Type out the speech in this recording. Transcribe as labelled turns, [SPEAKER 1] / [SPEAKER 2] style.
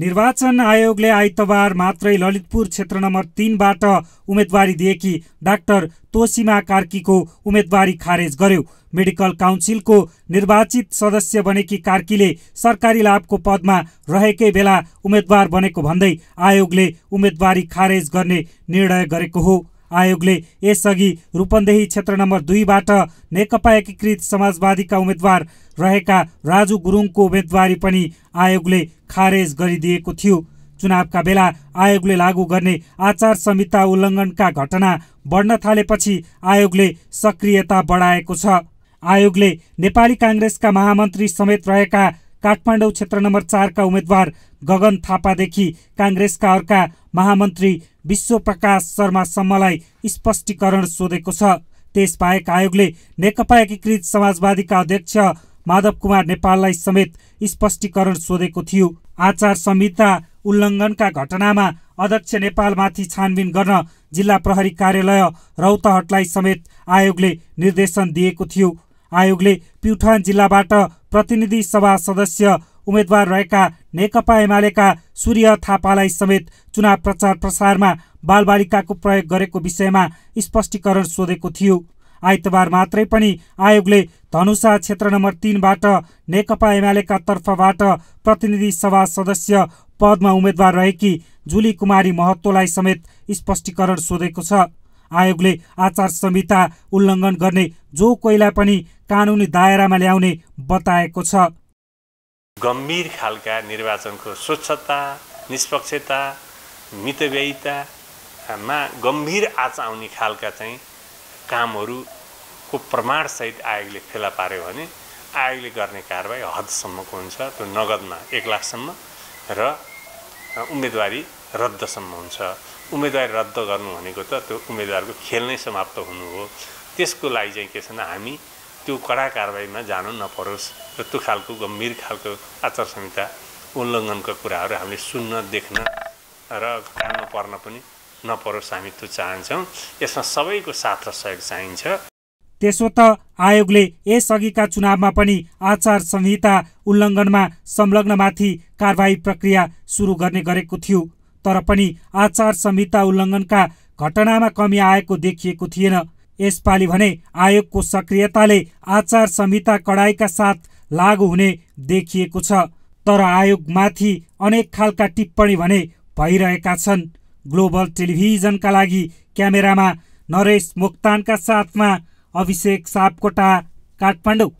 [SPEAKER 1] निर्वाचन आयोगले आइतबार मात्रै ललितपुर क्षेत्र नम्बर तिनबाट उम्मेदवारी दिएकी डाक्टर तोसिमा कार्कीको उम्मेदवारी खारेज गर्यो मेडिकल काउन्सिलको निर्वाचित सदस्य बनेकी कार्कीले सरकारी लाभको पदमा रहेकै बेला उम्मेद्वार बनेको भन्दै आयोगले उम्मेदवारी खारेज गर्ने निर्णय गरेको हो आयोगले यसअघि रूपन्देही क्षेत्र नम्बर दुईबाट नेकपा एकीकृत समाजवादीका उम्मेद्वार रहेका राजु गुरुङको उम्मेदवारी पनि आयोगले खारेज गरिदिएको थियो चुनावका बेला आयोगले लागू गर्ने आचार संहिता उल्लङ्घनका घटना बढ्न थालेपछि आयोगले सक्रियता बढाएको छ आयोगले नेपाली काङ्ग्रेसका महामन्त्री समेत रहेका काठमाडौँ क्षेत्र नम्बर चारका उम्मेद्वार गगन थापादेखि काङ्ग्रेसका अर्का महामन्त्री विश्वप्रकाश शर्मासम्मलाई स्पष्टीकरण सोधेको छ त्यसबाहेक आयोगले नेकपा एकीकृत समाजवादीका अध्यक्ष माधव कुमार नेपाललाई समेत स्पष्टीकरण सोधेको थियो आचार संहिता उल्लङ्घनका घटनामा अध्यक्ष नेपालमाथि छानबिन गर्न जिल्ला प्रहरी कार्यालय रौतहटलाई समेत आयोगले निर्देशन दिएको थियो आयोगले प्युठान जिल्लाबाट प्रतिनिधि सभा सदस्य उम्मेद्वार रहेका नेकपा एमालेका सूर्य थापालाई समेत चुनाव प्रचार प्रसारमा बालबालिकाको प्रयोग गरेको विषयमा स्पष्टीकरण सोधेको थियो आइतबार मात्रै पनि आयोगले धनुषा क्षेत्र नम्बर तिनबाट नेकपा एमालेका तर्फबाट प्रतिनिधि सभा सदस्य पदमा उम्मेद्वार रहेकी जुली कुमारी महतोलाई समेत स्पष्टीकरण सोधेको छ आयोगले आचार संहिता उल्लङ्घन गर्ने जो कोहीलाई पनि कानुनी दायरामा ल्याउने बताएको छ
[SPEAKER 2] गम्भीर खालका निर्वाचनको स्वच्छता निष्पक्षता मितव्ययितामा गम्भीर आँच आउने खालका चाहिँ कामहरूको प्रमाणसहित आयोगले फेला पार्यो भने आयोगले गर्ने कारवाही हदसम्मको हुन्छ त्यो नगदमा एक लाखसम्म र उम्मेदवारी रद्दसम्म हुन्छ उम्मेदवारी रद्द गर्नु भनेको त त्यो उम्मेदवारको खेल नै समाप्त हुनु हो त्यसको लागि चाहिँ के छ भने हामी त्यो कडा कारवाहीमा जानु नपरोस् र त्यो खालको गम्भीर खालको आचार संहिता उल्लङ्घनका कुराहरू हामीले सुन्न देख्न र कानमा पर्न पनि नपरोस् हामी त्यो चाहन्छौँ यसमा सबैको साथ र सहयोग चाहिन्छ
[SPEAKER 1] त्यसो त आयोगले यसअघिका चुनावमा पनि आचार संहिता उल्लङ्घनमा संलग्नमाथि कारवाही प्रक्रिया सुरु गर्ने गरेको थियो तर पनि आचार संहिता उल्लङ्घनका घटनामा कमी आएको देखिएको थिएन यसपालि भने आयोगको सक्रियताले आचार संहिता कडाइका साथ लागू हुने देखिएको छ तर आयोगमाथि अनेक खालका टिप्पणी भने भइरहेका छन् ग्लोबल टेलिभिजनका लागि क्यामेरामा नरेश मोक्तानका साथमा अभिषेक सापकोटा काठमाडौँ